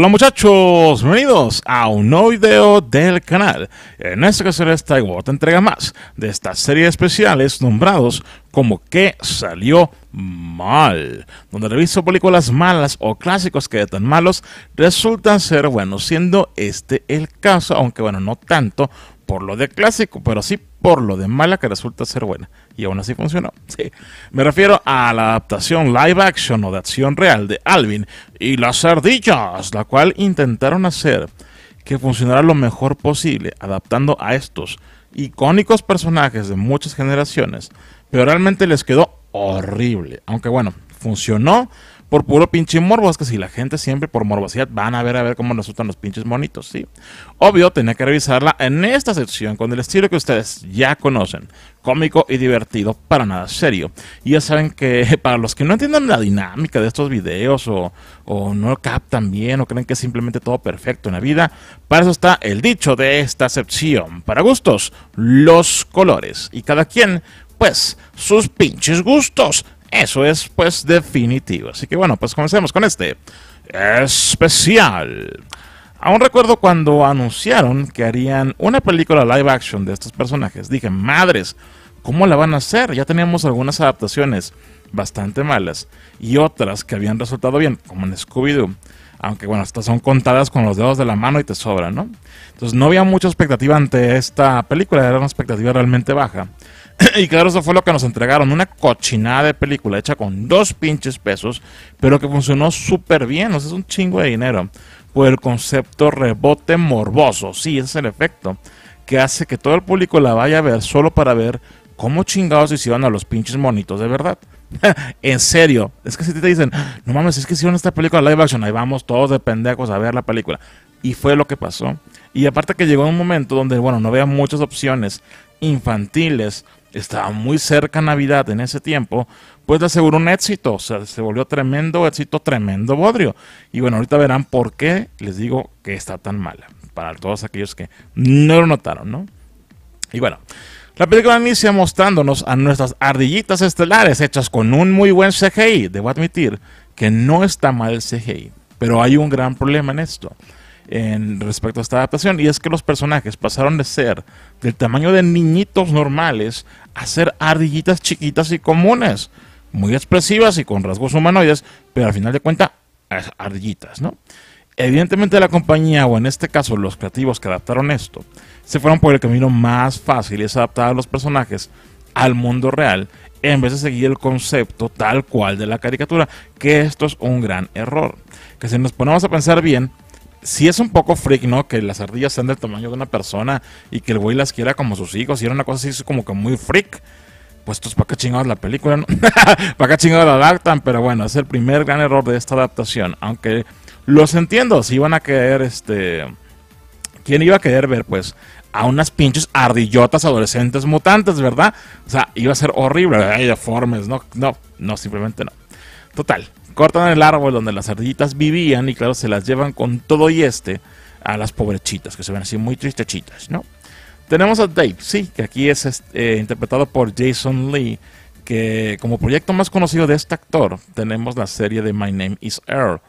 Hola muchachos, bienvenidos a un nuevo video del canal. En esta ocasión esta traigo te entrega más de esta serie de especiales nombrados como que salió mal, donde reviso películas malas o clásicos que de tan malos resultan ser buenos, siendo este el caso, aunque bueno, no tanto por lo de clásico, pero sí por lo de mala que resulta ser buena y aún así funcionó. Sí. Me refiero a la adaptación live action o de acción real de Alvin y las ardillas, la cual intentaron hacer que funcionara lo mejor posible, adaptando a estos icónicos personajes de muchas generaciones, pero realmente les quedó horrible. Aunque bueno, funcionó, por puro pinche morbo. que si la gente siempre por morbosidad van a ver a ver cómo resultan los pinches monitos, ¿sí? Obvio, tenía que revisarla en esta sección con el estilo que ustedes ya conocen. Cómico y divertido, para nada serio. Y ya saben que para los que no entiendan la dinámica de estos videos o, o no captan bien o creen que es simplemente todo perfecto en la vida, para eso está el dicho de esta sección. Para gustos, los colores. Y cada quien, pues, sus pinches gustos. Eso es pues definitivo. Así que bueno, pues comencemos con este especial. Aún recuerdo cuando anunciaron que harían una película live action de estos personajes. Dije, madres, ¿cómo la van a hacer? Ya teníamos algunas adaptaciones bastante malas y otras que habían resultado bien, como en Scooby-Doo. Aunque bueno, estas son contadas con los dedos de la mano y te sobran, ¿no? Entonces no había mucha expectativa ante esta película, era una expectativa realmente baja. y claro, eso fue lo que nos entregaron. Una cochinada de película hecha con dos pinches pesos, pero que funcionó súper bien. O sea, es un chingo de dinero. Por el concepto rebote morboso. Sí, ese es el efecto. Que hace que todo el público la vaya a ver solo para ver cómo chingados hicieron a los pinches monitos de verdad. en serio. Es que si te dicen, no mames, es que hicieron esta película live action. Ahí vamos todos de pendejos a ver la película. Y fue lo que pasó. Y aparte que llegó un momento donde, bueno, no había muchas opciones infantiles estaba muy cerca Navidad en ese tiempo, pues le aseguró un éxito, se volvió tremendo éxito, tremendo bodrio. Y bueno, ahorita verán por qué les digo que está tan mala, para todos aquellos que no lo notaron, ¿no? Y bueno, la película inicia mostrándonos a nuestras ardillitas estelares hechas con un muy buen CGI, debo admitir que no está mal el CGI, pero hay un gran problema en esto en respecto a esta adaptación y es que los personajes pasaron de ser del tamaño de niñitos normales a ser ardillitas chiquitas y comunes, muy expresivas y con rasgos humanoides, pero al final de cuentas ardillitas, ¿no? Evidentemente la compañía, o en este caso los creativos que adaptaron esto, se fueron por el camino más fácil y es adaptar a los personajes al mundo real en vez de seguir el concepto tal cual de la caricatura, que esto es un gran error. Que si nos ponemos a pensar bien, si es un poco freak, ¿no? Que las ardillas sean del tamaño de una persona y que el güey las quiera como sus hijos. Y era una cosa así como que muy freak. Pues esto es para qué chingados la película, ¿no? para qué chingados la adaptan. Pero bueno, es el primer gran error de esta adaptación. Aunque los entiendo, si iban a querer, este... ¿Quién iba a querer ver, pues? a unas pinches ardillotas adolescentes mutantes, ¿verdad? O sea, iba a ser horrible, deformes, no, no, no, simplemente no. Total, cortan el árbol donde las ardillitas vivían y claro, se las llevan con todo y este a las pobrechitas, que se ven así muy tristechitas, ¿no? Tenemos a Dave, sí, que aquí es eh, interpretado por Jason Lee, que como proyecto más conocido de este actor tenemos la serie de My Name is Earl.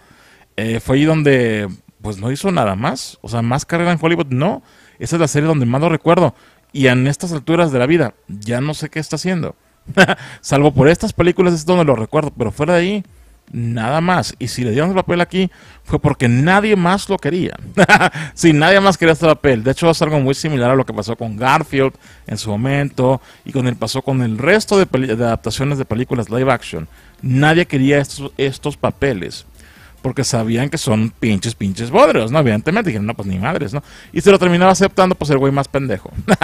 Eh, fue ahí donde pues no hizo nada más, o sea, más carrera en Hollywood, no. Esa es la serie donde más lo recuerdo. Y en estas alturas de la vida, ya no sé qué está haciendo. Salvo por estas películas es donde lo recuerdo, pero fuera de ahí, nada más. Y si le dieron el papel aquí fue porque nadie más lo quería. si sí, nadie más quería este papel. De hecho, es algo muy similar a lo que pasó con Garfield en su momento y con el pasó con el resto de, adaptaciones de películas live action. Nadie quería estos, papeles. Porque sabían que son pinches, pinches bodrios, ¿no? Evidentemente dijeron, no, pues ni madres, ¿no? Y se lo terminaba aceptando, pues el güey más pendejo.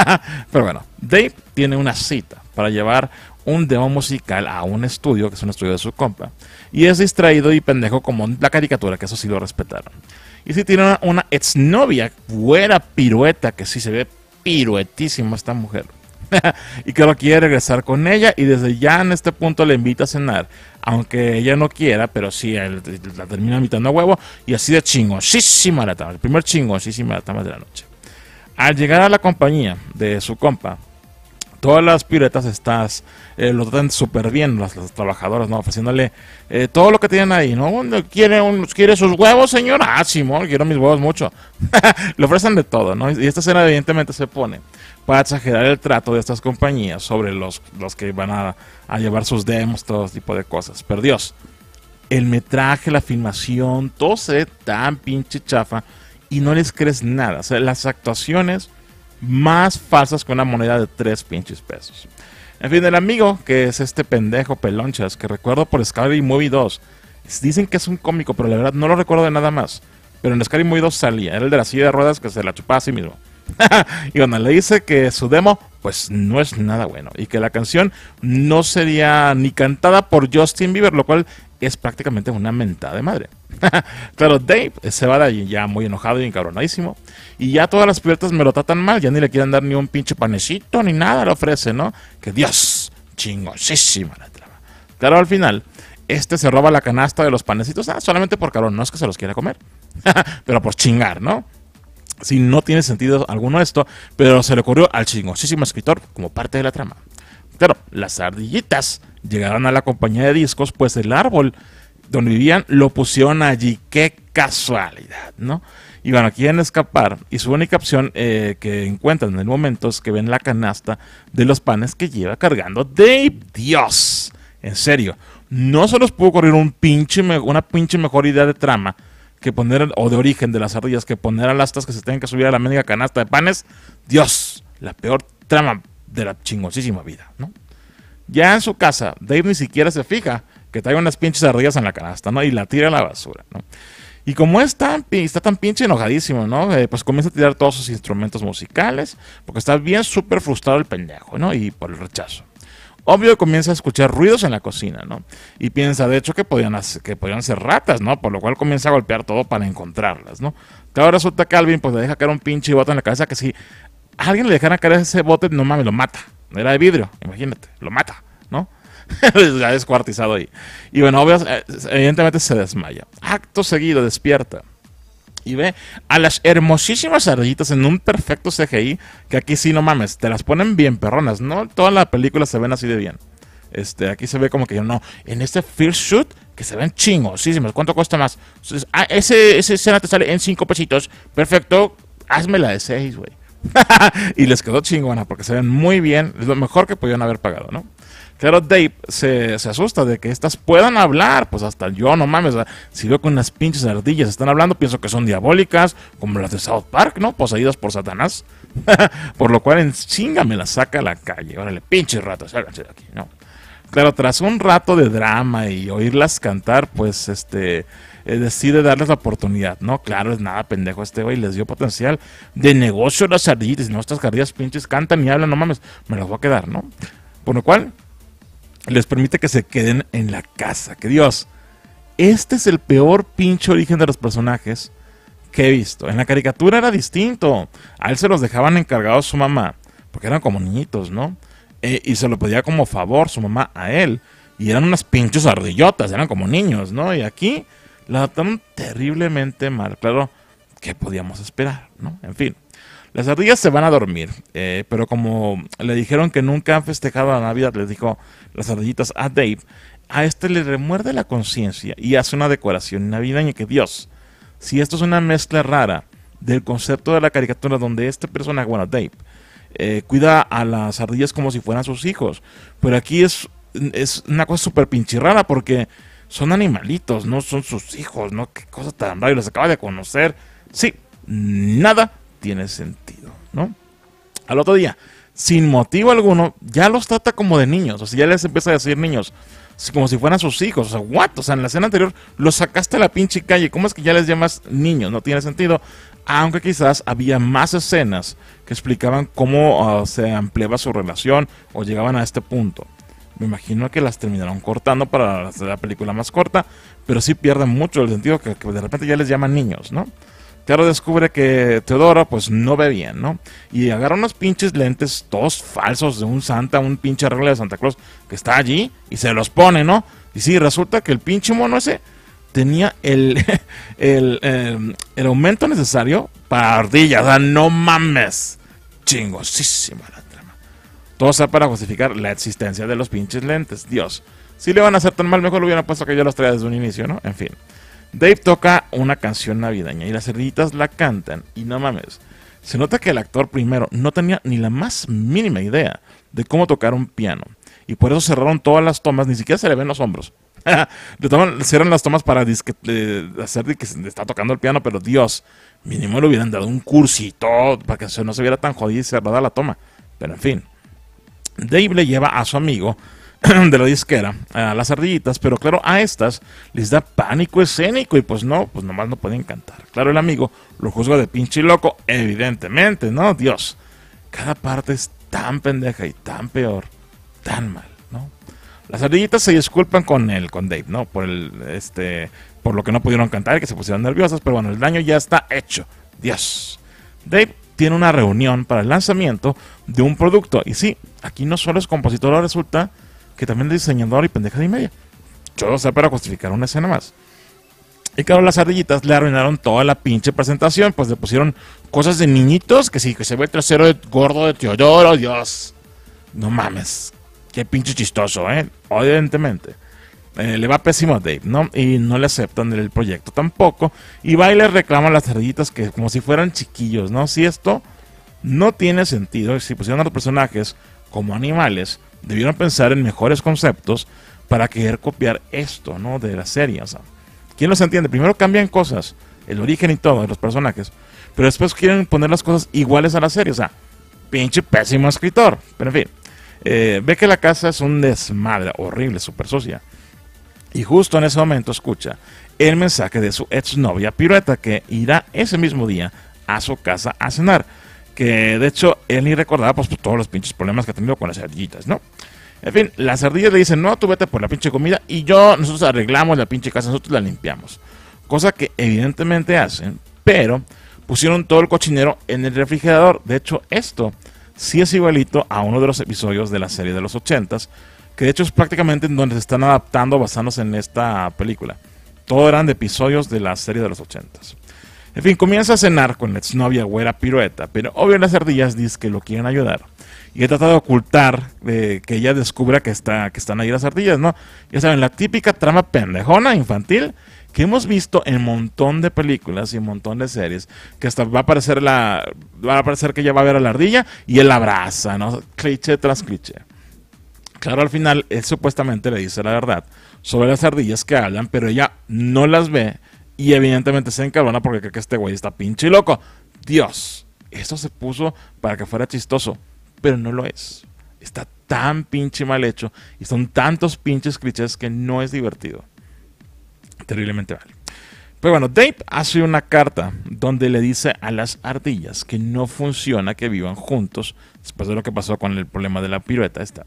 Pero bueno, Dave tiene una cita para llevar un demo musical a un estudio, que es un estudio de su compa, y es distraído y pendejo como la caricatura, que eso sí lo respetaron. Y si tiene una, ex exnovia, buena pirueta, que sí se ve piruetísima esta mujer. y que lo quiere regresar con ella y desde ya en este punto le invita a cenar, aunque ella no quiera, pero sí, la termina invitando a huevo y así de chingosísima la tama, el primer chingosísima la tama de la noche. Al llegar a la compañía de su compa, todas las piruetas estas, eh, lo tratan súper bien, las, trabajadoras, ¿no? Ofreciéndole eh, todo lo que tienen ahí, ¿no? ¿Quiere, ¿Quiere sus huevos, señora? Ah, Simón, quiero mis huevos mucho. le ofrecen de todo, ¿no? Y esta escena evidentemente se pone para exagerar el trato de estas compañías sobre los, los que van a, llevar sus demos, todo tipo de cosas. Pero Dios, el metraje, la filmación, todo se tan pinche chafa y no les crees nada. O sea, las actuaciones más falsas que una moneda de tres pinches pesos. En fin, el amigo, que es este pendejo pelonchas, que recuerdo por Scary Movie 2. Dicen que es un cómico, pero la verdad no lo recuerdo de nada más. Pero en Scary Movie 2 salía, era el de la silla de ruedas que se la chupaba a sí mismo. y cuando le dice que su demo pues no es nada bueno y que la canción no sería ni cantada por Justin Bieber, lo cual es prácticamente una mentada de madre. claro, Dave se va de allí ya muy enojado y encabronadísimo. Y ya todas las puertas me lo tratan mal, ya ni le quieren dar ni un pinche panecito ni nada le ofrece ¿no? Que Dios, chingosísima la trama. Claro, al final, este se roba la canasta de los panecitos, ah, solamente por cabrón, no es que se los quiera comer, pero por chingar, ¿no? Si no tiene sentido alguno esto, pero se le ocurrió al chingosísimo escritor como parte de la trama. Pero las ardillitas llegaron a la compañía de discos, pues el árbol donde vivían lo pusieron allí. ¡Qué casualidad! ¿No? Y bueno, quieren escapar y su única opción eh, que encuentran en el momento es que ven la canasta de los panes que lleva cargando Dave. ¡Dios! En serio, no se los pudo ocurrir un pinche, una pinche mejor idea de trama que poner, o de origen de las ardillas, que poner alastas que se tienen que subir a la médica canasta de panes, Dios, la peor trama de la chingosísima vida, ¿no? Ya en su casa, Dave ni siquiera se fija que trae unas pinches ardillas en la canasta, ¿no? Y la tira a la basura, ¿no? Y como es está tan pinche enojadísimo, ¿no? Eh, pues comienza a tirar todos sus instrumentos musicales, porque está bien súper frustrado el pendejo, ¿no? Y por el rechazo. Obvio comienza a escuchar ruidos en la cocina, ¿no? Y piensa de hecho que podían, que podían ser ratas, ¿no? Por lo cual comienza a golpear todo para encontrarlas, ¿no? Claro, resulta que alguien, pues le deja caer un pinche bote en la cabeza que si alguien le dejara caer ese bote, no mames, lo mata. Era de vidrio, imagínate, lo mata, ¿no? ya descuartizado ahí. Y bueno, obvio, eh, evidentemente se desmaya. Acto seguido despierta y ve a las hermosísimas ardillitas en un perfecto CGI, que aquí sí, no mames, te las ponen bien perronas, ¿no? Todas las películas se ven así de bien. Este, aquí se ve como que yo no. En este first shoot, que se ven chingosísimas. ¿Cuánto cuesta más? Entonces, ah, ese, escena te sale en cinco pesitos. Perfecto. Hazme la de 6, güey. y les quedó chingona porque se ven muy bien. Es lo mejor que podían haber pagado, ¿no? Claro, Dave se, asusta de que estas puedan hablar. Pues hasta yo, no mames. Si veo con unas pinches ardillas están hablando, pienso que son diabólicas, como las de South Park, ¿no? Poseídas por Satanás. por lo cual en chinga me las saca a la calle. Órale, pinches ratas, háganse de aquí, ¿no? Claro, tras un rato de drama y oírlas cantar, pues este eh, decide darles la oportunidad, ¿no? Claro, es nada pendejo este güey, les dio potencial de negocio las ardillas, no, estas ardillas pinches cantan y hablan, no mames, me las voy a quedar, ¿no? Por lo cual, les permite que se queden en la casa. Que Dios, este es el peor pinche origen de los personajes que he visto. En la caricatura era distinto. A él se los dejaban encargados su mamá, porque eran como niñitos, ¿no? Eh, y se lo pedía como favor su mamá a él. Y eran unas pinches ardillotas, eran como niños, ¿no? Y aquí la adaptaron terriblemente mal. Claro, ¿qué podíamos esperar, no? En fin. Las ardillas se van a dormir, eh, pero como le dijeron que nunca han festejado la Navidad, les dijo las ardillitas a Dave, a este le remuerde la conciencia y hace una decoración navideña que Dios, si esto es una mezcla rara del concepto de la caricatura donde este personaje, bueno, Dave, eh, cuida a las ardillas como si fueran sus hijos, pero aquí es, es una cosa súper rara porque son animalitos, no son sus hijos, ¿no? Qué cosa tan rara, y los acaba de conocer. Sí, nada tiene sentido. ¿no? Al otro día, sin motivo alguno, ya los trata como de niños. O sea, ya les empieza a decir niños, como si fueran sus hijos. O sea, what? O sea, en la escena anterior los sacaste a la pinche calle. ¿Cómo es que ya les llamas niños? No tiene sentido. Aunque quizás había más escenas que explicaban cómo ah, se ampliaba su relación o llegaban a este punto. Me imagino que las terminaron cortando para hacer la película más corta, pero sí pierden mucho el sentido que de repente ya les llaman niños, ¿no? Claro, descubre que Teodora pues no ve bien, ¿no? Y agarra unos pinches lentes todos falsos de un santa, un pinche regla de Santa Claus que está allí y se los pone, ¿no? Y sí, resulta que el pinche mono ese tenía el, el, em, el, aumento necesario para ardillas, no mames. Chingosísima la trama. Todo sea para justificar la existencia de los pinches lentes, Dios. Si le van a hacer tan mal, mejor lo hubiera puesto que yo los traía desde un inicio, ¿no? En fin. Dave toca una canción navideña y las cerditas la cantan y no mames. Se nota que el actor primero no tenía ni la más mínima idea de cómo tocar un piano y por eso cerraron todas las tomas, ni siquiera se le ven los hombros. le toman, las tomas para eh, hacer que está tocando el piano, pero Dios, mínimo le hubieran dado un cursito para que no se viera tan jodida y cerrada la toma. Pero en fin, Dave le lleva a su amigo de la disquera a las ardillitas, pero claro, a estas les da pánico escénico y pues no, pues nomás no pueden cantar. Claro, el amigo lo juzga de pinche loco, evidentemente, ¿no? Dios, cada parte es tan pendeja y tan peor, tan mal, ¿no? Las ardillitas se disculpan con él, con Dave, ¿no? Por el, este, por lo que no pudieron cantar y que se pusieron nerviosas, pero bueno, el daño ya está hecho. Dios. Dave tiene una reunión para el lanzamiento de un producto y sí, aquí no solo es compositor, resulta que también es diseñador y pendeja de media. Yo lo sé para justificar una escena más. Y claro, las ardillitas le arruinaron toda la pinche presentación, pues le pusieron cosas de niñitos, que sí, que se ve el trasero de, gordo de Teodoro, Dios. No mames, qué pinche chistoso, ¿eh? Evidentemente. Eh, le va pésimo a Dave, ¿no? Y no le aceptan el proyecto tampoco. Y va y le reclama a las ardillitas que como si fueran chiquillos, ¿no? Si esto no tiene sentido, si pusieron a los personajes como animales, debieron pensar en mejores conceptos para querer copiar esto, ¿no? De serie, o sea, ¿Quién los entiende? Primero cambian cosas, el origen y todo de los personajes, pero después quieren poner las cosas iguales a la serie. O sea, pinche pésimo escritor. Pero en fin, eh, ve que la casa es un desmadre horrible, súper sucia. Y justo en ese momento escucha el mensaje de su exnovia Pirueta, que irá ese mismo día a su casa a cenar. Que de hecho él ni recordaba pues, todos los pinches problemas que ha tenido con las ardillitas, ¿no? En fin, las ardillas le dicen, no, tú vete por la pinche comida y yo, nosotros arreglamos la pinche casa, nosotros la limpiamos. Cosa que evidentemente hacen, pero pusieron todo el cochinero en el refrigerador. De hecho, esto sí es igualito a uno de los episodios de la serie de los ochentas, que de hecho es prácticamente en donde se están adaptando basándose en esta película. Todo eran de episodios de la serie de los ochentas. En fin, comienza a cenar con la exnovia güera pirueta, pero obvio las ardillas dicen que lo quieren ayudar. Y he tratado de ocultar eh, que ella descubra que, está, que están ahí las ardillas, ¿no? Ya saben, la típica trama pendejona infantil que hemos visto en un montón de películas y un montón de series, que hasta va a aparecer la a parecer que ella va a ver a la ardilla y él la abraza, ¿no? Cliché tras cliché. Claro, al final él supuestamente le dice la verdad sobre las ardillas que hablan, pero ella no las ve y evidentemente se encarona porque cree que este güey está pinche loco. Dios, esto se puso para que fuera chistoso, pero no lo es. Está tan pinche mal hecho y son tantos pinches clichés que no es divertido. Terriblemente mal. Pero bueno, Dave hace una carta donde le dice a las ardillas que no funciona que vivan juntos después de lo que pasó con el problema de la pirueta esta.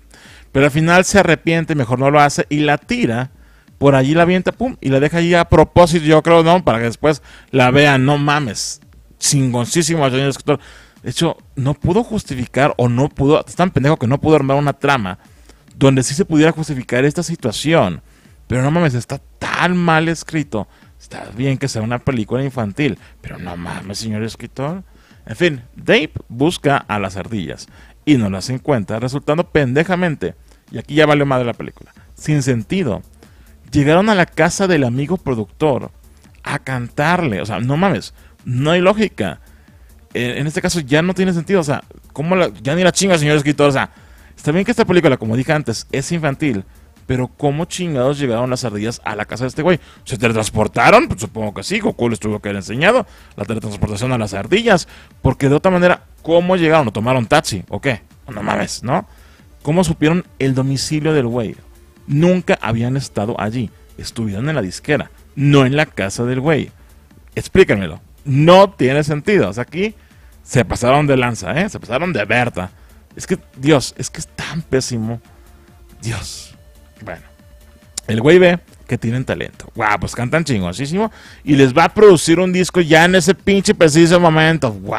Pero al final se arrepiente, mejor no lo hace y la tira por allí la avienta, pum, y la deja ahí a propósito, yo creo, ¿no? Para que después la vean, no mames. Chingoncísimo señor escritor. De hecho, no pudo justificar o no pudo, es tan pendejo que no pudo armar una trama donde sí se pudiera justificar esta situación. Pero no mames, está tan mal escrito. Está bien que sea una película infantil, pero no mames, señor escritor. En fin, Dave busca a las ardillas y no las encuentra, resultando pendejamente, y aquí ya vale madre la película, sin sentido llegaron a la casa del amigo productor a cantarle. O sea, no mames, no hay lógica. E, en este caso ya no tiene sentido. O sea, ¿cómo ya ni la chinga, señor escritor. O sea, está bien que esta película, como dije antes, es infantil. Pero ¿cómo chingados llegaron las ardillas a la casa de este güey? ¿Se teletransportaron? Pues supongo que sí, Goku les tuvo que haber enseñado la teletransportación a las ardillas. Porque de otra manera, ¿cómo llegaron? ¿O tomaron taxi? ¿O qué? No mames, ¿no? ¿Cómo supieron el domicilio del güey? nunca habían estado allí. Estuvieron en la disquera, no en la casa del güey. Explícamelo. No tiene sentido. O sea, aquí se pasaron de lanza, ¿eh? Se pasaron de Berta. Es que, Dios, es que es tan pésimo. Dios. Bueno. El güey ve que tienen talento. Guau, wow, pues cantan chingosísimo. Y les va a producir un disco ya en ese pinche preciso momento. Wow.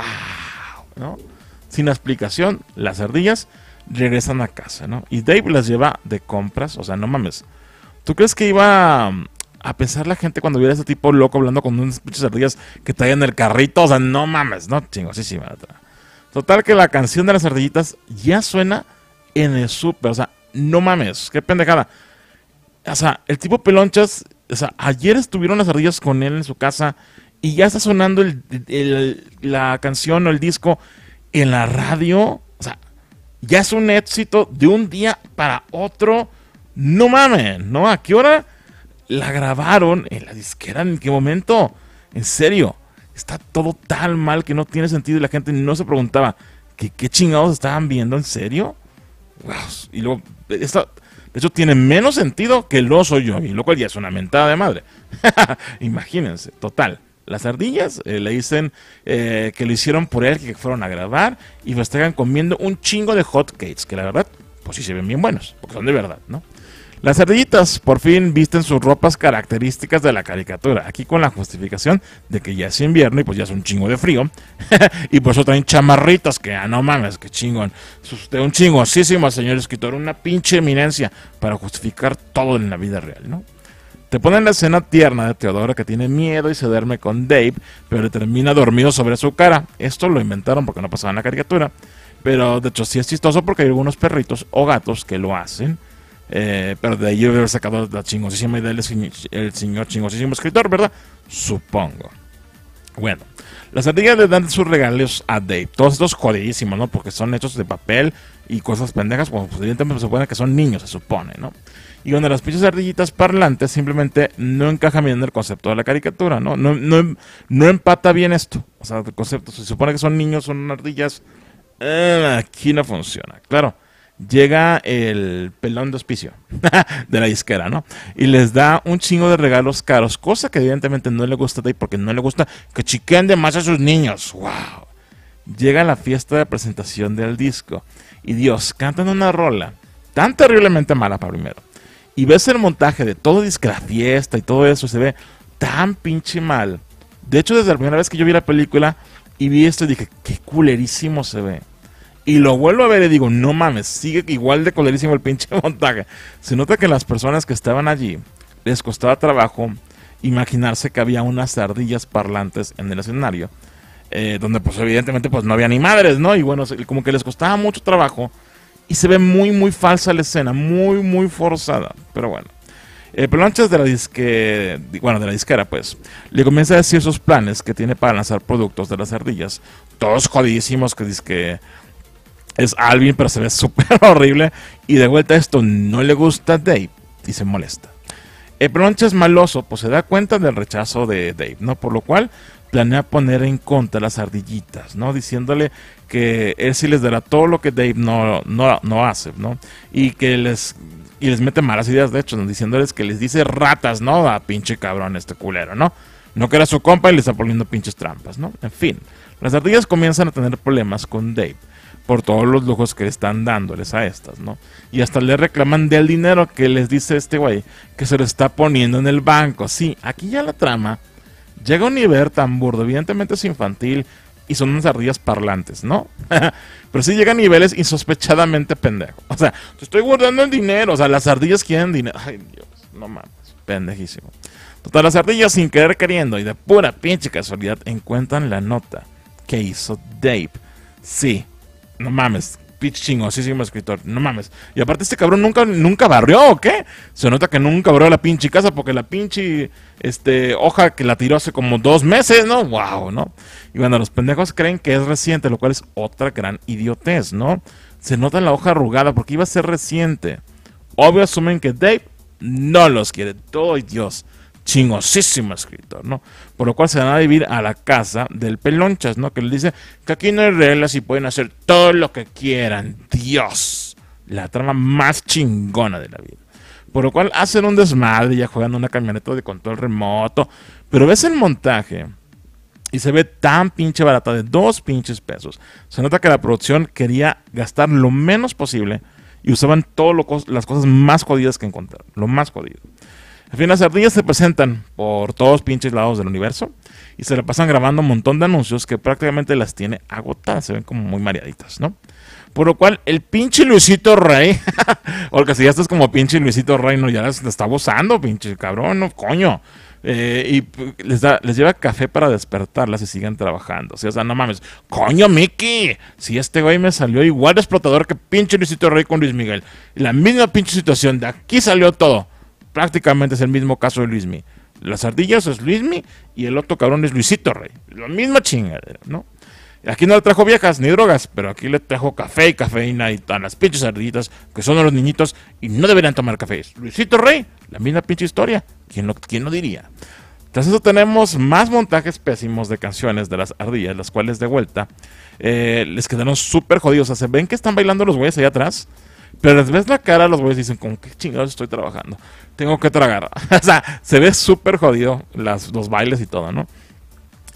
¿No? Sin explicación, las ardillas regresan a casa, ¿no? Y Dave las lleva de compras, o sea, no mames. ¿Tú crees que iba mm, a pensar la gente cuando viera a ese tipo loco hablando con unas pinches ardillas que traían el carrito? O sea, no mames, no chingo, sí, sí, Total que la canción de las ardillitas ya suena en el súper, o sea, no mames, qué pendejada. O sea, el tipo pelonchas, o sea, ayer estuvieron las ardillas con él en su casa y ya está sonando la canción o el disco en la radio ya es un éxito de un día para otro. No mames, ¿no? ¿A qué hora la grabaron? ¿En la disquera? ¿En qué momento? En serio, está todo tan mal que no tiene sentido y la gente no se preguntaba, ¿qué, qué chingados estaban viendo? ¿En serio? Y luego, de hecho, tiene menos sentido que lo oso yo, y lo cual ya es una mentada de madre. Imagínense, total. Las ardillas eh, le dicen eh, que lo hicieron por él, que fueron a grabar y están comiendo un chingo de hot cakes, que la verdad, pues sí se ven bien buenos, porque son de verdad, ¿no? Las ardillitas por fin visten sus ropas características de la caricatura, aquí con la justificación de que ya es invierno y pues ya es un chingo de frío, y por eso traen chamarritas que, ah, no mames, que chingón, es usted un chingosísimo señor escritor, una pinche eminencia para justificar todo en la vida real, ¿no? Te ponen la escena tierna de Teodora que tiene miedo y se duerme con Dave, pero termina dormido sobre su cara. Esto lo inventaron porque no pasaba en la caricatura. Pero de hecho sí es chistoso porque hay algunos perritos o gatos que lo hacen. Eh, pero de ahí haber sacado la chingosísima idea del el señor chingosísimo escritor, ¿verdad? Supongo. Bueno, las ardillas le dan sus regalos a Dave. Todos estos jodidísimos, ¿no? Porque son hechos de papel y cosas pendejas. Como pues, evidentemente se supone que son niños, se supone, ¿no? y donde las pinches ardillitas parlantes simplemente no encajan bien en el concepto de la caricatura, ¿no? No, no, empata bien esto. O sea, el concepto, se supone que son niños, son ardillas, eh, aquí no funciona. Claro, llega el pelón de hospicio de la disquera, ¿no? Y les da un chingo de regalos caros, cosa que evidentemente no le gusta a porque no le gusta que chiquen de más a sus niños. ¡Wow! Llega la fiesta de presentación del disco y Dios, cantan una rola tan terriblemente mala para primero y ves el montaje de todo disque fiesta y todo eso, se ve tan pinche mal. De hecho, desde la primera vez que yo vi la película y vi esto, dije, qué culerísimo se ve. Y lo vuelvo a ver y digo, no mames, sigue igual de culerísimo el pinche montaje. Se nota que las personas que estaban allí les costaba trabajo imaginarse que había unas ardillas parlantes en el escenario. Eh, donde pues evidentemente pues no había ni madres, ¿no? Y bueno, como que les costaba mucho trabajo y se ve muy, muy falsa la escena, muy, muy forzada. Pero bueno. El Planchas de la disque, bueno, de la disquera, pues, le comienza a decir sus planes que tiene para lanzar productos de las ardillas. Todos jodidísimos que dice que es Alvin, pero se ve súper horrible. Y de vuelta esto no le gusta a Dave y se molesta. el es maloso, pues se da cuenta del rechazo de Dave, ¿no? Por lo cual planea poner en contra las ardillitas, ¿no? Diciéndole que él sí les dará todo lo que Dave no, no hace, ¿no? Y que les, y les mete malas ideas, de hecho, ¿no? diciéndoles que les dice ratas, ¿no? A pinche cabrón este culero, ¿no? No que era su compa y le está poniendo pinches trampas, ¿no? En fin, las ardillas comienzan a tener problemas con Dave por todos los lujos que le están dándoles a estas, ¿no? Y hasta le reclaman del dinero que les dice este güey que se lo está poniendo en el banco. Sí, aquí ya la trama Llega un nivel tan burdo, evidentemente es infantil y son unas ardillas parlantes, ¿no? Pero sí llega a niveles insospechadamente pendejo. O sea, te estoy guardando el dinero, o sea, las ardillas quieren dinero. Ay, Dios, no mames, pendejísimo. Total, las ardillas sin querer queriendo y de pura pinche casualidad encuentran la nota que hizo Dave. Sí, no mames, se chingosísimo escritor. No mames. Y aparte, este cabrón nunca, nunca barrió, ¿o qué? Se nota que nunca barrió la pinche casa porque la pinche este, hoja que la tiró hace como dos meses, ¿no? ¡Wow! ¿No? Y bueno, los pendejos creen que es reciente, lo cual es otra gran idiotez, ¿no? Se nota en la hoja arrugada porque iba a ser reciente. Obvio asumen que Dave no los quiere. ¡Ay, Dios! chingosísimo escritor, ¿no? Por lo cual se van a vivir a la casa del Pelonchas, ¿no? Que le dice que aquí no hay reglas y pueden hacer todo lo que quieran. Dios, la trama más chingona de la vida. Por lo cual hacen un desmadre, ya jugando una camioneta de control remoto. Pero ves el montaje y se ve tan pinche barata de dos pinches pesos. Se nota que la producción quería gastar lo menos posible y usaban todas las cosas más jodidas que encontrar, lo más jodido. Al fin, las ardillas se presentan por todos pinches lados del universo y se le pasan grabando un montón de anuncios que prácticamente las tiene agotadas. Se ven como muy mareaditas, ¿no? Por lo cual, el pinche Luisito Rey, o que si ya estás como pinche Luisito Rey, no, ya las está abusando, pinche cabrón, no, coño. Eh, y les, da, les lleva café para despertarlas y siguen trabajando. O sea, no mames, coño, Mickey. Si este güey me salió igual de explotador que pinche Luisito Rey con Luis Miguel. La misma pinche situación, de aquí salió todo prácticamente es el mismo caso de Luismi. Las ardillas es Luismi y el otro cabrón es Luisito Rey. La misma chingadera, ¿no? Aquí no le trajo viejas ni drogas, pero aquí le trajo café y cafeína y a las pinches ardillitas que son los niñitos y no deberían tomar café. Luisito Rey, la misma pinche historia. ¿Quién lo, quién diría? Tras eso tenemos más montajes pésimos de canciones de las ardillas, las cuales de vuelta eh, les quedaron súper jodidos. O sea, se ven que están bailando los güeyes allá atrás, pero les ves la cara a los güeyes dicen, ¿con qué chingados estoy trabajando? tengo que tragar. o sea, se ve súper jodido las, los bailes y todo, ¿no?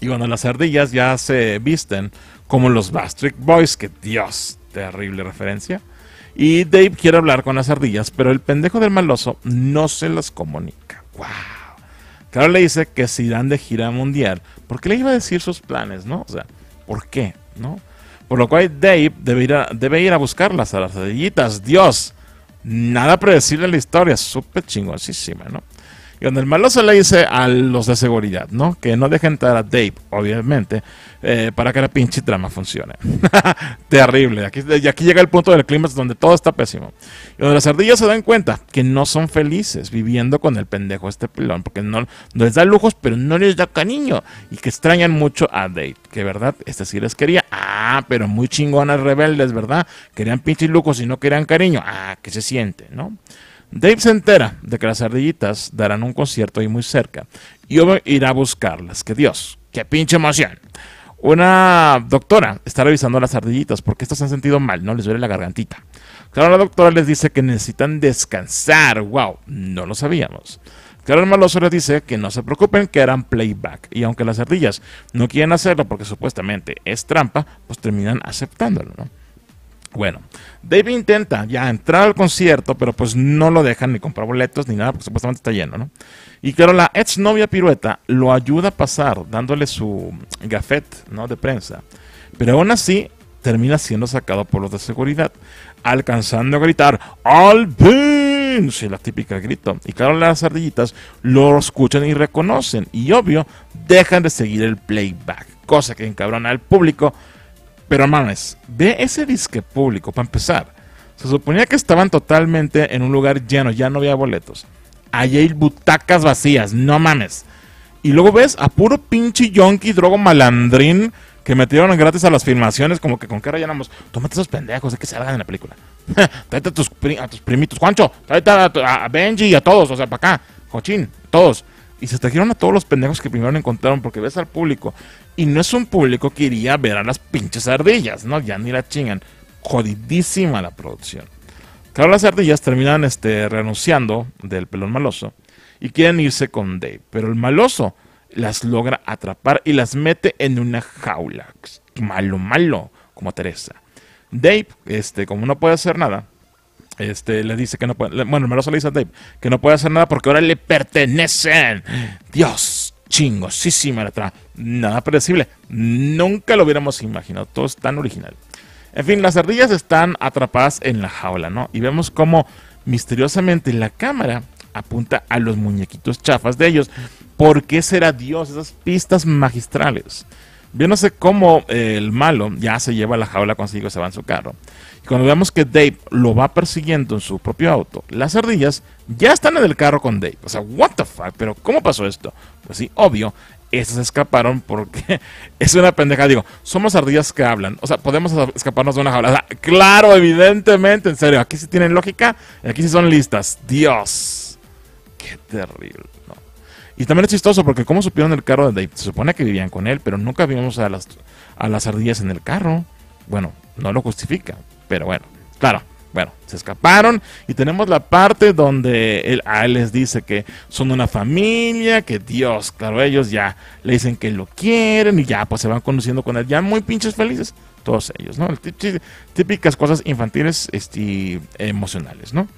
Y cuando las ardillas ya se visten como los Bastric Boys, que Dios, terrible referencia. Y Dave quiere hablar con las ardillas, pero el pendejo del maloso no se las comunica. ¡Wow! Claro, le dice que si irán de gira mundial, ¿por qué le iba a decir sus planes, no? O sea, ¿por qué, no? Por lo cual Dave debe ir a, debe ir a buscarlas a las ardillitas. ¡Dios! nada predecible en la historia, súper chingosísima, ¿no? Y donde el malo se le dice a los de seguridad, ¿no? Que no dejen entrar a Dave, obviamente, eh, para que la pinche trama funcione. Terrible. Aquí, y aquí llega el punto del clima donde todo está pésimo. Y donde las ardillas se dan cuenta que no son felices viviendo con el pendejo este pilón, porque no, no les da lujos, pero no les da cariño. Y que extrañan mucho a Dave, que verdad, este sí les quería. Ah, pero muy chingonas rebeldes, ¿verdad? Querían pinches lujos y no querían cariño. Ah, que se siente, ¿no? Dave se entera de que las ardillitas darán un concierto ahí muy cerca y a irá a buscarlas. ¡Que Dios! ¡Qué pinche emoción! Una doctora está revisando las ardillitas porque estas han sentido mal, ¿no? Les duele la gargantita. Claro, la doctora les dice que necesitan descansar. ¡Wow! No lo sabíamos. Claro, el maloso les dice que no se preocupen, que harán playback. Y aunque las ardillas no quieren hacerlo porque supuestamente es trampa, pues terminan aceptándolo, ¿no? Bueno, David intenta ya entrar al concierto, pero pues no lo dejan ni comprar boletos ni nada, porque supuestamente está lleno, ¿no? Y claro, la ex novia pirueta lo ayuda a pasar, dándole su gafet, ¿no? De prensa. Pero aún así, termina siendo sacado por los de seguridad, alcanzando a gritar ¡Al Sí, la típica grito. Y claro, las ardillitas lo escuchan y reconocen, y obvio, dejan de seguir el playback, cosa que encabrona al público pero mames, ve ese disque público, para empezar. Se suponía que estaban totalmente en un lugar lleno, ya no había boletos. Allí hay butacas vacías, no mames. Y luego ves a puro pinche yonki, drogo malandrín, que metieron gratis a las filmaciones, como que con que rellenamos, Tómate esos pendejos, de que salgan en la película. tráete a tus, primitos, Juancho, tráete a, Benji y a todos, o sea, para acá, Cochín, todos. Y se trajeron a todos los pendejos que primero encontraron porque ves al público. Y no es un público que iría a ver a las pinches ardillas, ¿no? Ya ni la chingan. Jodidísima la producción. Claro, las ardillas terminan este, renunciando del pelón maloso y quieren irse con Dave. Pero el maloso las logra atrapar y las mete en una jaula. Malo, malo, como Teresa. Dave, este, como no puede hacer nada, este, le dice que no puede, bueno, Meroso le dice a Dave que no puede hacer nada porque ahora le pertenecen. Dios, chingosísima la trama. Nada predecible. Nunca lo hubiéramos imaginado. Todo es tan original. En fin, las ardillas están atrapadas en la jaula, ¿no? Y vemos cómo misteriosamente la cámara apunta a los muñequitos chafas de ellos. ¿Por qué será Dios? Esas pistas magistrales. Yo no sé cómo eh, el malo ya se lleva la jaula consigo, se va en su carro. Y cuando vemos que Dave lo va persiguiendo en su propio auto, las ardillas ya están en el carro con Dave. O sea, what the fuck, pero ¿cómo pasó esto? Pues sí, obvio, esas escaparon porque es una pendeja. Digo, somos ardillas que hablan. O sea, podemos escaparnos de una jaula. claro, evidentemente, en serio. Aquí sí tienen lógica. Aquí sí son listas. Dios. Qué terrible. No. Y también es chistoso porque cómo supieron el carro de Dave. Se supone que vivían con él, pero nunca vimos a las, a las ardillas en el carro. Bueno, no lo justifica, pero bueno, claro. Bueno, se escaparon y tenemos la parte donde él, les dice que son una familia, que Dios, claro, ellos ya le dicen que lo quieren y ya pues se van conduciendo con él, ya muy pinches felices, todos ellos, ¿no? Típicas cosas infantiles este, emocionales, ¿no?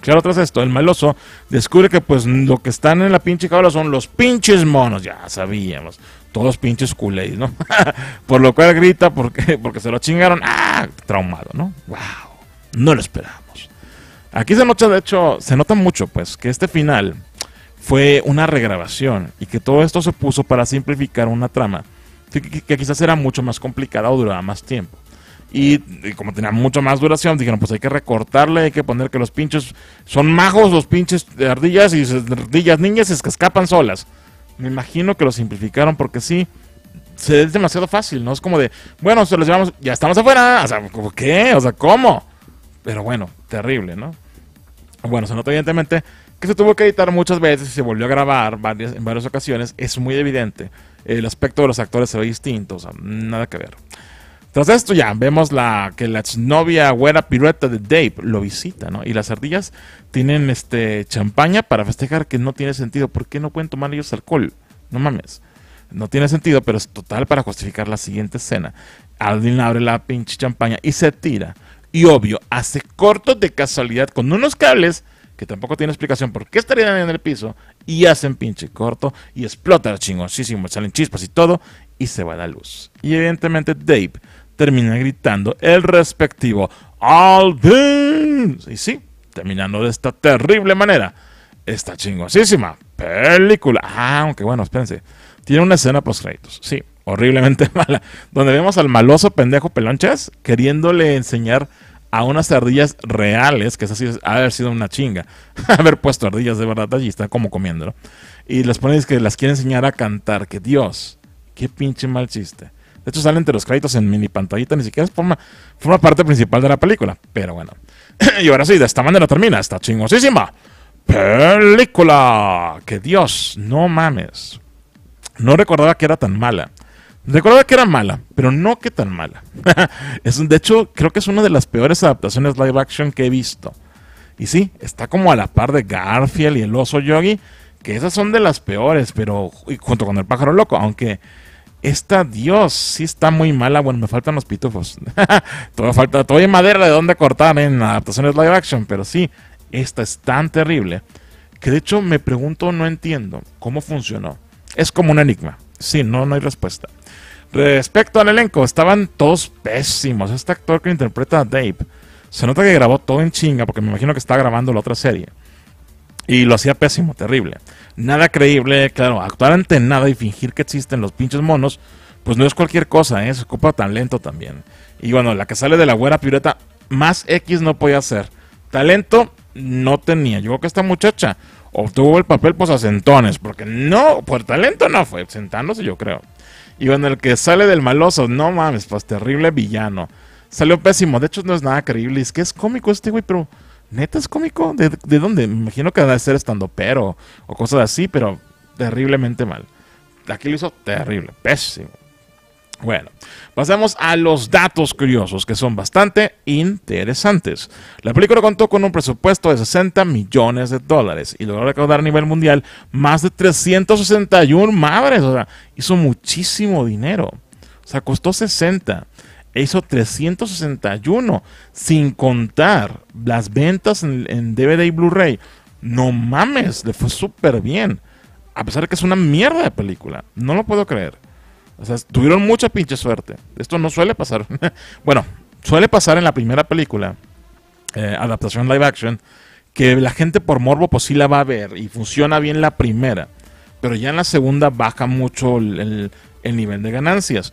claro tras esto, el maloso descubre que pues lo que están en la pinche jaula son los pinches monos, ya sabíamos, todos pinches culés, ¿no? Por lo cual grita porque, porque se lo chingaron, ¡ah! Traumado, ¿no? ¡Wow! No lo esperábamos. Aquí se nota, de hecho, se nota mucho pues que este final fue una regrabación y que todo esto se puso para simplificar una trama que quizás era mucho más complicada o duraba más tiempo. Y, como tenía mucho más duración, dijeron, pues hay que recortarle, hay que poner que los pinches son majos los pinches de ardillas y ardillas niñas es que escapan solas. Me imagino que lo simplificaron porque sí, se es demasiado fácil, ¿no? Es como de, bueno, se los llevamos, ya estamos afuera, o sea, ¿qué? O sea, ¿cómo? Pero bueno, terrible, ¿no? Bueno, se nota evidentemente que se tuvo que editar muchas veces y se volvió a grabar varias, en varias ocasiones, es muy evidente. El aspecto de los actores se ve distinto, o sea, nada que ver. Tras esto ya vemos la, que la novia güera pirueta de Dave lo visita, ¿no? Y las ardillas tienen este champaña para festejar que no tiene sentido. ¿Por qué no pueden tomar ellos alcohol? No mames. No tiene sentido, pero es total para justificar la siguiente escena. Aldin abre la pinche champaña y se tira. Y obvio, hace corto de casualidad con unos cables que tampoco tiene explicación por qué estarían en el piso y hacen pinche corto y explota chingosísimo, salen chispas y todo y se va la luz. Y evidentemente Dave termina gritando el respectivo Alvin. Y sí, terminando de esta terrible manera. Esta chingosísima película. Ah, aunque bueno, espérense. Tiene una escena post créditos. Sí, horriblemente mala. Donde vemos al maloso pendejo Pelonchas queriéndole enseñar a unas ardillas reales, que es así, haber sido una chinga. haber puesto ardillas de verdad allí, está como comiéndolo. Y les pone que las quiere enseñar a cantar. Que Dios, qué pinche mal chiste. De hecho, salen entre los créditos en mini pantallita, ni siquiera forma, forma parte principal de la película. Pero bueno. y ahora sí, de esta manera termina esta chingosísima película. Que Dios, no mames. No recordaba que era tan mala. Recordaba que era mala, pero no que tan mala. es, de hecho, creo que es una de las peores adaptaciones live action que he visto. Y sí, está como a la par de Garfield y el oso Yogi, que esas son de las peores, pero junto con el pájaro loco, aunque esta, Dios, sí está muy mala. Bueno, me faltan los pitufos. Todo falta, todo hay madera de dónde cortar en adaptaciones live action, pero sí, esta es tan terrible que de hecho me pregunto, no entiendo cómo funcionó. Es como un enigma. Sí, no, no hay respuesta. Respecto al elenco, estaban todos pésimos. Este actor que interpreta a Dave se nota que grabó todo en chinga porque me imagino que está grabando la otra serie. Y lo hacía pésimo, terrible. Nada creíble, claro, actuar ante nada y fingir que existen los pinches monos, pues no es cualquier cosa, ¿eh? se ocupa talento también. Y bueno, la que sale de la güera pirueta más X no podía ser. Talento no tenía. Yo creo que esta muchacha obtuvo el papel pues a centones, porque no, por talento no fue, sentándose yo creo. Y bueno, el que sale del maloso, no mames, pues terrible villano. Salió pésimo, de hecho no es nada creíble, es que es cómico este güey, pero... ¿Neta es cómico? ¿De, de dónde? Me imagino que debe ser estando pero o cosas así, pero terriblemente mal. Aquí lo hizo terrible, pésimo. Bueno, pasemos a los datos curiosos que son bastante interesantes. La película contó con un presupuesto de 60 millones de dólares y logró recaudar a nivel mundial más de 361 madres. O sea, hizo muchísimo dinero. O sea, costó 60 hizo 361, sin contar las ventas en, DVD y Blu-ray. No mames, le fue súper bien. A pesar de que es una mierda de película. No lo puedo creer. O sea, tuvieron mucha pinche suerte. Esto no suele pasar. bueno, suele pasar en la primera película, eh, adaptación live action, que la gente por morbo pues sí la va a ver y funciona bien la primera. Pero ya en la segunda baja mucho el nivel de ganancias.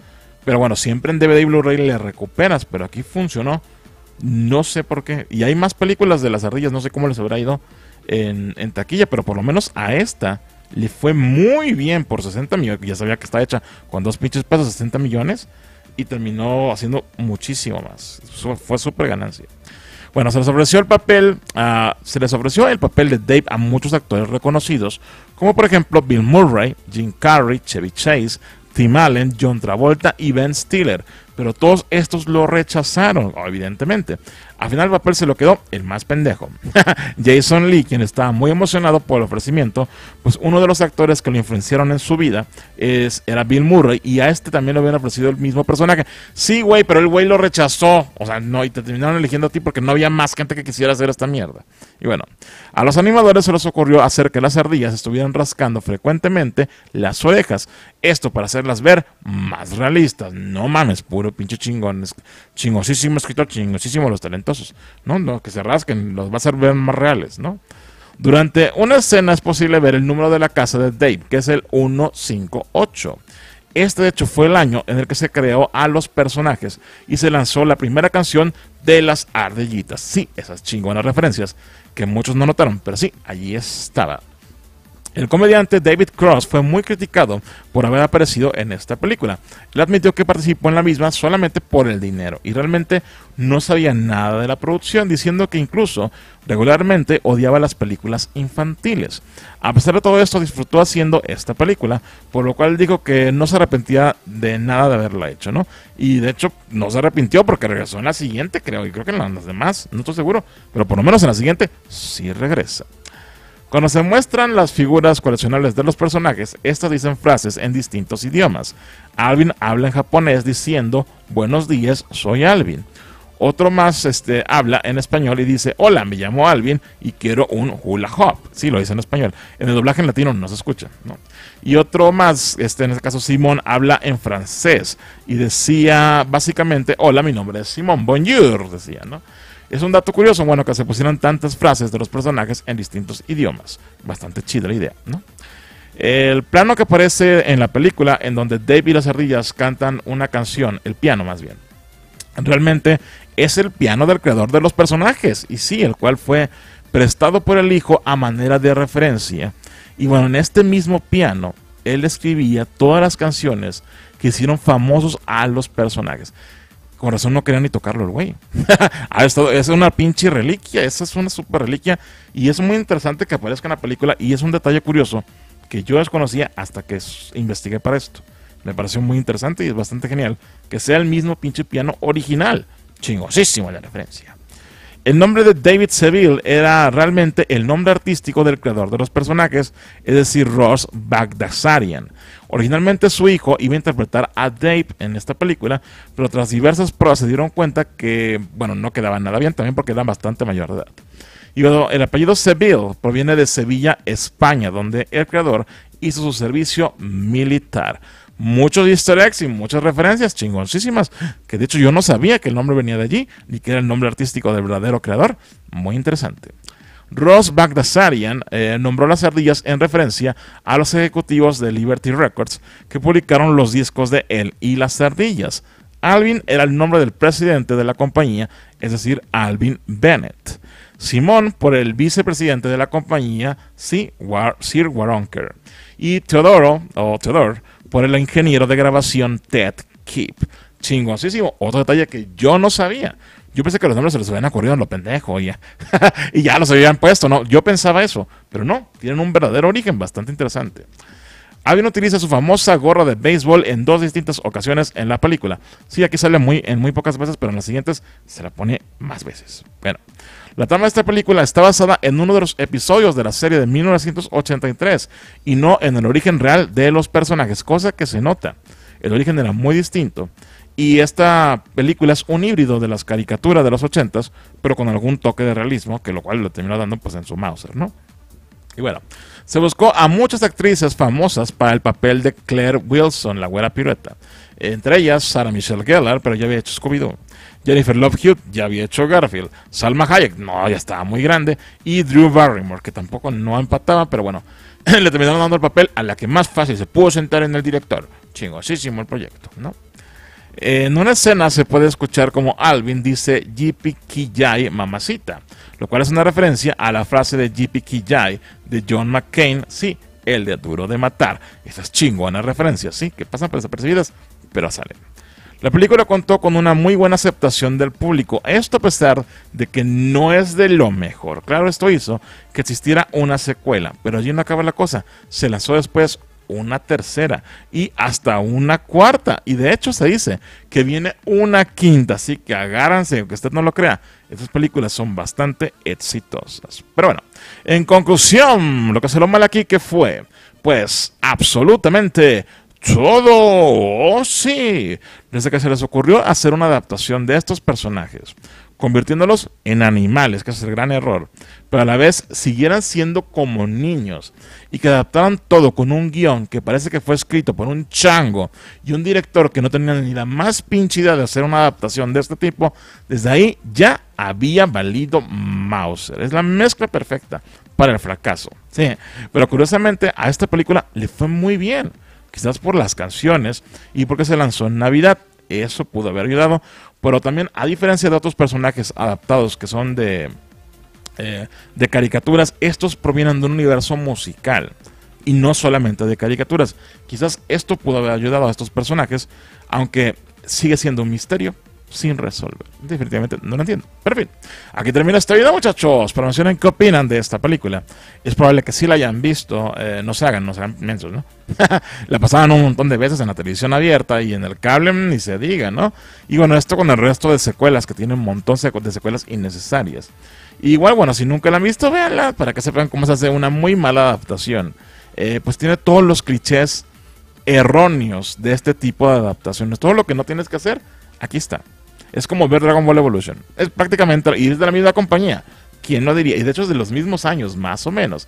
Pero bueno, siempre en DVD y Blu-ray le recuperas, pero aquí funcionó. No sé por qué. Y hay más películas de las ardillas, no sé cómo les habrá ido en, taquilla, pero por lo menos a esta le fue muy bien por 60 millones. Ya sabía que está hecha con dos pinches pesos, 60 millones. Y terminó haciendo muchísimo más. Fue súper ganancia. Bueno, se les ofreció el papel. Ah, se les ofreció el papel de Dave a muchos actores reconocidos, como por ejemplo Bill Murray, Jim Carrey, Chevy Chase, Tim Allen, John Travolta y Ben Stiller. Pero todos estos lo rechazaron, evidentemente. Al final el papel se lo quedó el más pendejo. Jason Lee, quien estaba muy emocionado por el ofrecimiento, pues uno de los actores que lo influenciaron en su vida es, era Bill Murray y a este también le habían ofrecido el mismo personaje. Sí, güey, pero el güey lo rechazó. O sea, no, y te terminaron eligiendo a ti porque no había más gente que quisiera hacer esta mierda. Y bueno, a los animadores se les ocurrió hacer que las ardillas estuvieran rascando frecuentemente las orejas. Esto para hacerlas ver más realistas. No mames, puro pinche chingón. Chingosísimo escritor, chingosísimo los talentos no, no, que se rasquen, los va a hacer más reales, ¿no? Durante una escena es posible ver el número de la casa de Dave, que es el 158. Este de hecho fue el año en el que se creó a los personajes y se lanzó la primera canción de las ardillitas. Sí, esas chingonas referencias que muchos no notaron, pero sí, allí estaba. El comediante David Cross fue muy criticado por haber aparecido en esta película. Él admitió que participó en la misma solamente por el dinero y realmente no sabía nada de la producción, diciendo que incluso regularmente odiaba las películas infantiles. A pesar de todo esto, disfrutó haciendo esta película, por lo cual dijo que no se arrepentía de nada de haberla hecho, ¿no? Y de hecho, no se arrepintió porque regresó en la siguiente, creo, y creo que en las demás, no estoy seguro, pero por lo menos en la siguiente sí regresa. Cuando se muestran las figuras coleccionables de los personajes, estas dicen frases en distintos idiomas. Alvin habla en japonés diciendo Buenos días, soy Alvin. Otro más este, habla en español y dice, hola, me llamo Alvin y quiero un hula hop. Sí, lo dice en español. En el doblaje en latino no se escucha. Y otro más, este, en este caso Simón, habla en francés y decía básicamente, hola, mi nombre es Simón, bonjour, decía, ¿no? Es un dato curioso, bueno, que se pusieron tantas frases de los personajes en distintos idiomas. Bastante chida la idea, ¿no? El plano que aparece en la película, en donde Dave y las ardillas cantan una canción, el piano más bien, realmente es el piano del creador de los personajes, y sí, el cual fue prestado por el hijo a manera de referencia. Y bueno, en este mismo piano, él escribía todas las canciones que hicieron famosos a los personajes. Con razón no quería ni tocarlo el güey. ah, esto es una pinche reliquia, esa es una super reliquia. Y es muy interesante que aparezca en la película y es un detalle curioso que yo desconocía hasta que investigué para esto. Me pareció muy interesante y es bastante genial que sea el mismo pinche piano original. Chingosísimo la referencia. El nombre de David Seville era realmente el nombre artístico del creador de los personajes, es decir, Ross Bagdasarian. Originalmente su hijo iba a interpretar a Dave en esta película, pero tras diversas pruebas se dieron cuenta que, bueno, no quedaba nada bien también porque era bastante mayor de edad. Y bueno, el apellido Seville proviene de Sevilla, España, donde el creador hizo su servicio militar. Muchos easter eggs y muchas referencias chingoncísimas, que de hecho yo no sabía que el nombre venía de allí, ni que era el nombre artístico del verdadero creador. Muy interesante. Ross Bagdasarian eh, nombró las ardillas en referencia a los ejecutivos de Liberty Records que publicaron los discos de él y las ardillas. Alvin era el nombre del presidente de la compañía, es decir, Alvin Bennett. Simón por el vicepresidente de la compañía, Sir Waronker. Y Teodoro, o Teodor, por el ingeniero de grabación Ted Keep. Chingosísimo. Otro detalle que yo no sabía. Yo pensé que los nombres se les habían ocurrido en lo pendejo ya. y ya los habían puesto, ¿no? Yo pensaba eso, pero no, tienen un verdadero origen bastante interesante. Avion utiliza su famosa gorra de béisbol en dos distintas ocasiones en la película. Sí, aquí sale muy, en muy pocas veces, pero en las siguientes se la pone más veces. Bueno, la trama de esta película está basada en uno de los episodios de la serie de 1983 y no en el origen real de los personajes, cosa que se nota. El origen era muy distinto. Y esta película es un híbrido de las caricaturas de los ochentas, pero con algún toque de realismo, que lo cual lo terminó dando pues en su Mauser, ¿no? Y bueno, se buscó a muchas actrices famosas para el papel de Claire Wilson, la güera pirueta. Entre ellas, Sarah Michelle Gellar, pero ya había hecho Scooby-Doo. Jennifer Love Hewitt ya había hecho Garfield. Salma Hayek, no, ya estaba muy grande. Y Drew Barrymore, que tampoco no empataba, pero bueno, le terminaron dando el papel a la que más fácil se pudo sentar en el director. Chingosísimo el proyecto, ¿no? En una escena se puede escuchar como Alvin dice JP mamacita, lo cual es una referencia a la frase de JP de John McCain, sí, el de Duro de Matar. Estas chingonas referencias, sí, que pasan por desapercibidas, pero salen. La película contó con una muy buena aceptación del público, esto a pesar de que no es de lo mejor. Claro, esto hizo que existiera una secuela, pero allí no acaba la cosa. Se lanzó después una tercera y hasta una cuarta. Y de hecho se dice que viene una quinta, así que agárrense, aunque usted no lo crea. Estas películas son bastante exitosas. Pero bueno, en conclusión, lo que se lo mal aquí que fue, pues absolutamente todo. Oh, sí. Desde que se les ocurrió hacer una adaptación de estos personajes convirtiéndolos en animales, que es el gran error, pero a la vez siguieran siendo como niños y que adaptaran todo con un guión que parece que fue escrito por un chango y un director que no tenía ni la más pinche idea de hacer una adaptación de este tipo, desde ahí ya había valido Mauser. Es la mezcla perfecta para el fracaso. Sí, pero curiosamente a esta película le fue muy bien, quizás por las canciones y porque se lanzó en Navidad. Eso pudo haber ayudado, pero también, a diferencia de otros personajes adaptados que son de, eh, de caricaturas, estos provienen de un universo musical y no solamente de caricaturas. Quizás esto pudo haber ayudado a estos personajes, aunque sigue siendo un misterio sin resolver. Definitivamente no lo entiendo. Pero en fin, aquí termina este video, muchachos. mencionen qué opinan de esta película. Es probable que si la hayan visto. Eh, no se hagan, no se mensos, ¿no? la pasaban un montón de veces en la televisión abierta y en el cable, mm, ni se diga, ¿no? Y bueno, esto con el resto de secuelas, que tienen un montón de secuelas innecesarias. igual, bueno, si nunca la han visto, véanla para que sepan cómo se hace una muy mala adaptación. Eh, pues tiene todos los clichés erróneos de este tipo de adaptaciones. Todo lo que no tienes que hacer, aquí está. Es como ver Dragon Ball Evolution. Es prácticamente, y es de la misma compañía. ¿Quién lo diría? Y de hecho es de los mismos años, más o menos.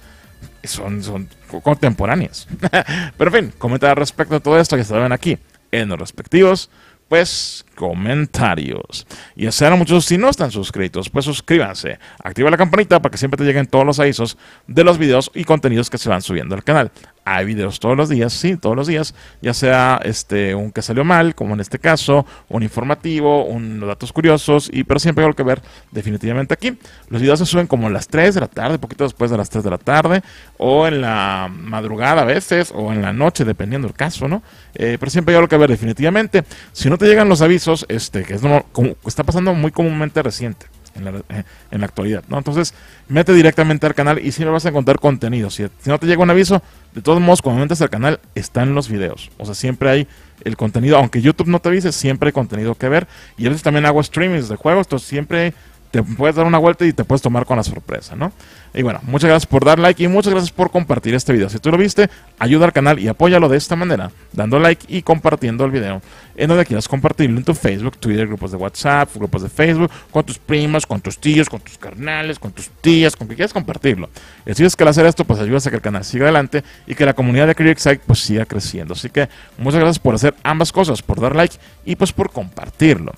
Son, son contemporáneos. Pero en fin, comentar respecto a todo esto que se ven aquí en los respectivos, pues comentarios. Y así a muchos, si no están suscritos, pues suscríbanse, activa la campanita para que siempre te lleguen todos los avisos de los videos y contenidos que se van subiendo al canal. Hay videos todos los días, sí, todos los días, ya sea este un que salió mal, como en este caso, un informativo, unos datos curiosos, y pero siempre hay algo que ver definitivamente aquí. Los videos se suben como a las 3 de la tarde, poquito después de las 3 de la tarde, o en la madrugada a veces, o en la noche, dependiendo del caso, ¿no? Eh, pero siempre hay algo que ver definitivamente. Si no te llegan los avisos, este, que está pasando muy comúnmente reciente. En la, eh, actualidad. Entonces, mete directamente al canal y siempre vas a encontrar contenido. Si, no te llega un aviso, de todos modos, cuando entras al canal, están los videos. O sea, siempre hay el contenido. Aunque YouTube no te avise, siempre hay contenido que ver. Y a veces también hago streamings de juegos, entonces siempre te puedes dar una vuelta y te puedes tomar con la sorpresa, ¿no? Y bueno, muchas gracias por dar like y muchas gracias por compartir este video. Si tú lo viste, ayuda al canal y apóyalo de esta manera, dando like y compartiendo el video en donde quieras compartirlo en tu Facebook, Twitter, grupos de WhatsApp, grupos de Facebook, con tus primos, con tus tíos, con tus carnales, con tus tías, con quien quieras compartirlo. si es que al hacer esto, pues ayudas a que el canal siga adelante y que la comunidad de CreateSite pues siga creciendo. Así que muchas gracias por hacer ambas cosas, por dar like y pues por compartirlo.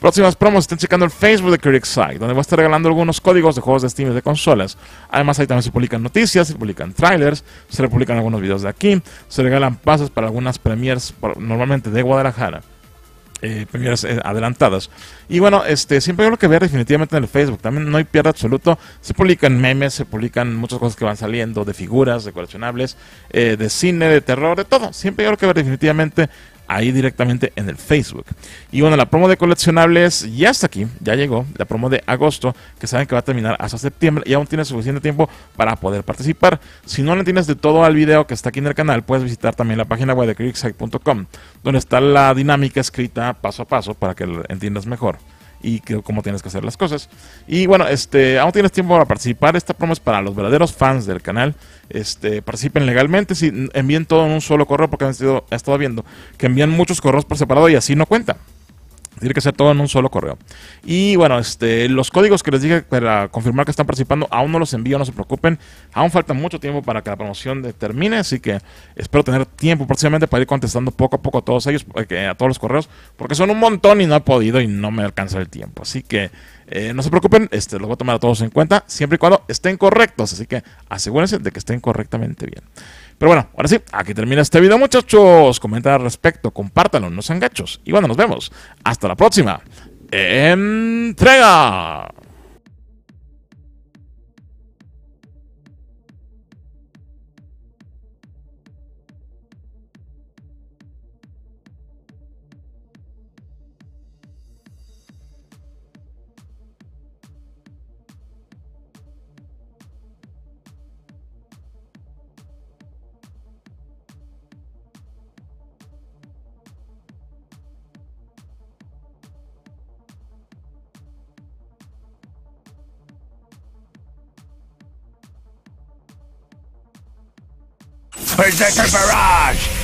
Próximas promos estén checando el Facebook de Critics Side, donde va a estar regalando algunos códigos de juegos de Steam y de consolas. Además, ahí también se publican noticias, se publican trailers, se publican algunos videos de aquí, se regalan pasos para algunas premiers, normalmente de Guadalajara. Eh, eh, adelantadas. Y bueno, este siempre hay algo que ver definitivamente en el Facebook. También no hay pierde absoluto. Se publican memes, se publican muchas cosas que van saliendo de figuras, de coleccionables, eh, de cine, de terror, de todo. Siempre hay algo que ver definitivamente ahí directamente en el Facebook. Y bueno, la promo de coleccionables ya está aquí, ya llegó, la promo de agosto, que saben que va a terminar hasta septiembre y aún tienes suficiente tiempo para poder participar. Si no le entiendes de todo al video que está aquí en el canal, puedes visitar también la página web de creekside.com, donde está la dinámica escrita paso a paso para que entiendas mejor y cómo tienes que hacer las cosas. Y bueno, este, aún tienes tiempo para participar. Esta promo es para los verdaderos fans del canal este, participen legalmente, si envíen todo en un solo correo, porque han sido, estado viendo que envían muchos correos por separado y así no cuenta. Tiene que ser todo en un solo correo. Y bueno, este, los códigos que les dije para confirmar que están participando, aún no los envío, no se preocupen. Aún falta mucho tiempo para que la promoción termine, así que espero tener tiempo próximamente para ir contestando poco a poco a todos ellos, eh, a todos los correos, porque son un montón y no he podido y no me alcanza el tiempo. Así que eh, no se preocupen, este, los voy a tomar a todos en cuenta, siempre y cuando estén correctos. Así que asegúrense de que estén correctamente bien. Pero bueno, ahora sí, aquí termina este video, muchachos. Comenten al respecto, compártanlo, no sean gachos. Y bueno, nos vemos. Hasta la próxima. Entrega. Berserker Barrage!